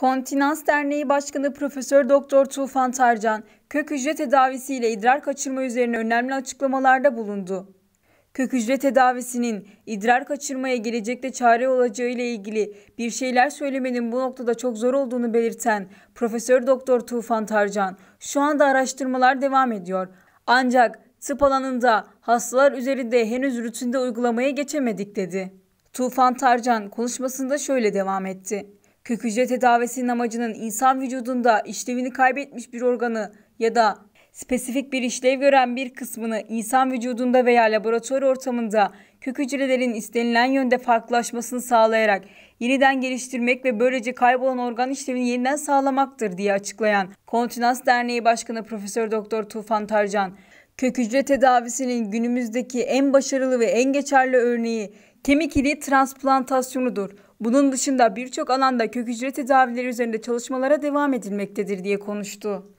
Kontinans Derneği Başkanı Profesör Doktor Tufan Tarcan, kök hücre tedavisiyle idrar kaçırma üzerine önemli açıklamalarda bulundu. Kök hücre tedavisinin idrar kaçırmaya gelecekte çare olacağı ile ilgili bir şeyler söylemenin bu noktada çok zor olduğunu belirten Profesör Doktor Tufan Tarcan, şu anda araştırmalar devam ediyor. Ancak tıp alanında hastalar üzerinde henüz rutinde uygulamaya geçemedik dedi. Tufan Tarcan konuşmasında şöyle devam etti. Kök hücre tedavisinin amacının insan vücudunda işlevini kaybetmiş bir organı ya da spesifik bir işlev gören bir kısmını insan vücudunda veya laboratuvar ortamında kök hücrelerin istenilen yönde farklılaşmasını sağlayarak yeniden geliştirmek ve böylece kaybolan organ işlevini yeniden sağlamaktır diye açıklayan Kontinans Derneği Başkanı Profesör Doktor Tufan Tarcan, kök hücre tedavisinin günümüzdeki en başarılı ve en geçerli örneği kemik ili transplantasyonudur. Bunun dışında birçok alanda kök hücre tedavileri üzerinde çalışmalara devam edilmektedir diye konuştu.